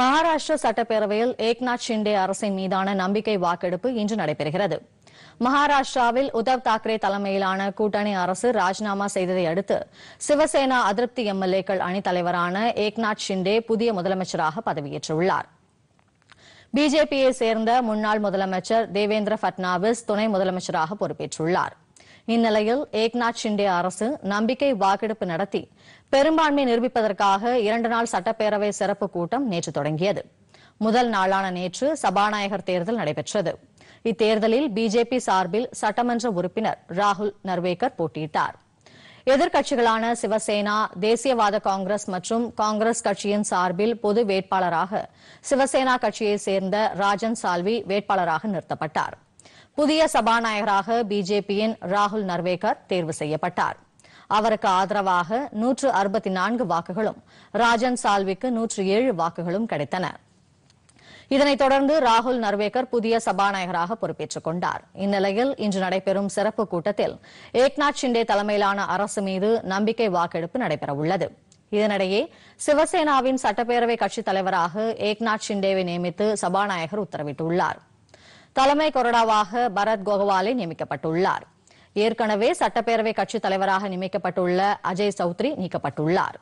மகாராஷ்டிர சட்டப்பேரவையில் ஏக்நாத் ஷிண்டே அரசின் மீதான நம்பிக்கை வாக்கெடுப்பு இன்று நடைபெறுகிறது மகாராஷ்டிராவில் உத்தவ் தாக்கரே தலைமையிலான கூட்டணி அரசு ராஜினாமா செய்ததை அடுத்து சிவசேனா அதிருப்தி எம்எல்ஏக்கள் தலைவரான ஏக்நாத் ஷிண்டே புதிய முதலமைச்சராக பதவியேற்றுள்ளார் பிஜேபியை சேர்ந்த முன்னாள் முதலமைச்சர் தேவேந்திர பட்னாவிஸ் துணை முதலமைச்சராக பொறுப்பேற்றுள்ளார் இந்நிலையில் ஏக்நாத் ஷிண்டே அரசு நம்பிக்கை வாக்கெடுப்பு நடத்தி பெரும்பான்மை நிரூபிப்பதற்காக இரண்டு நாள் சட்டப்பேரவை சிறப்பு கூட்டம் நேற்று தொடங்கியது முதல் நாளான நேற்று சபாநாயகர் தேர்தல் நடைபெற்றது இத்தேர்தலில் பிஜேபி சார்பில் சட்டமன்ற உறுப்பினர் ராகுல் நர்வேகர் போட்டியிட்டார் எதிர்க்கட்சிகளான சிவசேனா தேசியவாத காங்கிரஸ் மற்றும் காங்கிரஸ் கட்சியின் சார்பில் பொது வேட்பாளராக சிவசேனா கட்சியைச் சேர்ந்த ராஜன் சால்வி வேட்பாளராக நிறுத்தப்பட்டாா் புதிய சபாநாயகராக பிஜேபியின் ராகுல் நர்வேகர் தேர்வு செய்யப்பட்டார் அவருக்கு ஆதரவாக நூற்று அறுபத்தி நான்கு வாக்குகளும் ராஜன் சால்விக்கு நூற்று ஏழு வாக்குகளும் கிடைத்தன இதனைத் தொடர்ந்து ராகுல் நர்வேகர் புதிய சபாநாயகராக பொறுப்பேற்றுக் கொண்டார் இந்நிலையில் இன்று நடைபெறும் சிறப்பு கூட்டத்தில் ஏக்நாத் ஷிண்டே தலைமையிலான அரசு மீது நம்பிக்கை வாக்கெடுப்பு நடைபெறவுள்ளது இதனிடையே சிவசேனாவின் சட்டப்பேரவை கட்சித் தலைவராக ஏக்நாத் ஷிண்டேவை நியமித்து சபாநாயகர் உத்தரவிட்டுள்ளாா் தலைமை கொறடாவாக பரத் கோகவாலே நியமிக்கப்பட்டுள்ளார் ஏற்கனவே சட்டப்பேரவை கட்சித் தலைவராக நியமிக்கப்பட்டுள்ள அஜய் சௌத்ரி நீக்கப்பட்டுள்ளாா்